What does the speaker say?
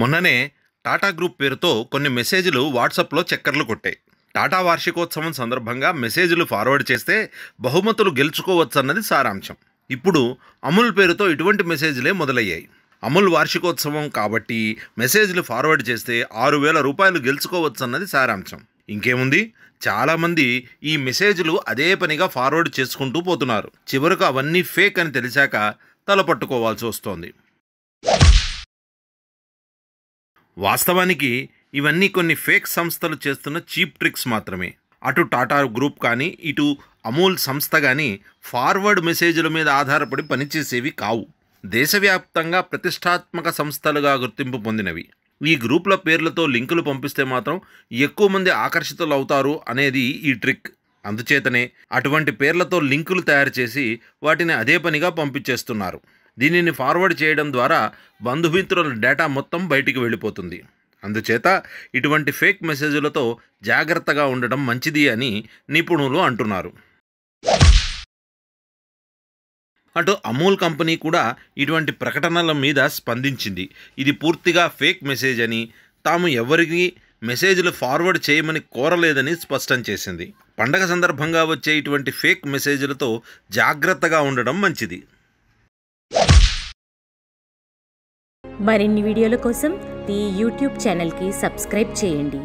మొన్ననే టాటా గ్రూప్ పేరుతో కొన్ని మెసేజ్లు వాట్సాప్లో చక్కర్లు కొట్టాయి టాటా వార్షికోత్సవం సందర్భంగా మెసేజ్లు ఫార్వర్డ్ చేస్తే బహుమతులు గెలుచుకోవచ్చన్నది సారాంశం ఇప్పుడు అమూల్ పేరుతో ఇటువంటి మెసేజ్లే మొదలయ్యాయి అమూల్ వార్షికోత్సవం కాబట్టి మెసేజ్లు ఫార్వర్డ్ చేస్తే ఆరు వేల రూపాయలు గెలుచుకోవచ్చన్నది సారాంశం ఇంకేముంది చాలామంది ఈ మెసేజ్లు అదే పనిగా ఫార్వర్డ్ చేసుకుంటూ పోతున్నారు చివరకు అవన్నీ ఫేక్ అని తెలిసాక తల పట్టుకోవాల్సి వస్తోంది వాస్తవానికి ఇవన్నీ కొన్ని ఫేక్ సంస్థలు చేస్తున్న చీప్ ట్రిక్స్ మాత్రమే అటు టాటా గ్రూప్ కానీ ఇటు అమూల్ సంస్థ కానీ ఫార్వర్డ్ మెసేజ్ల మీద ఆధారపడి పనిచేసేవి కావు దేశవ్యాప్తంగా ప్రతిష్టాత్మక సంస్థలుగా గుర్తింపు పొందినవి ఈ గ్రూపుల పేర్లతో లింకులు పంపిస్తే మాత్రం ఎక్కువ మంది ఆకర్షితులు అవుతారు అనేది ఈ ట్రిక్ అందుచేతనే అటువంటి పేర్లతో లింకులు తయారు చేసి వాటిని అదే పనిగా పంపించేస్తున్నారు దీనిని ఫార్వర్డ్ చేయడం ద్వారా బంధుమిత్రుల డేటా మొత్తం బయటికి వెళ్ళిపోతుంది అందుచేత ఇటువంటి ఫేక్ మెసేజ్లతో జాగ్రత్తగా ఉండడం మంచిది అని నిపుణులు అంటున్నారు అటు అమూల్ కంపెనీ కూడా ఇటువంటి ప్రకటనల మీద స్పందించింది ఇది పూర్తిగా ఫేక్ మెసేజ్ అని తాము ఎవరికి మెసేజ్లు ఫార్వర్డ్ చేయమని కోరలేదని స్పష్టం చేసింది పండగ సందర్భంగా వచ్చే ఇటువంటి ఫేక్ మెసేజ్లతో జాగ్రత్తగా ఉండడం మంచిది మరిన్ని వీడియోల కోసం ఈ యూట్యూబ్ ఛానల్కి సబ్స్క్రైబ్ చేయండి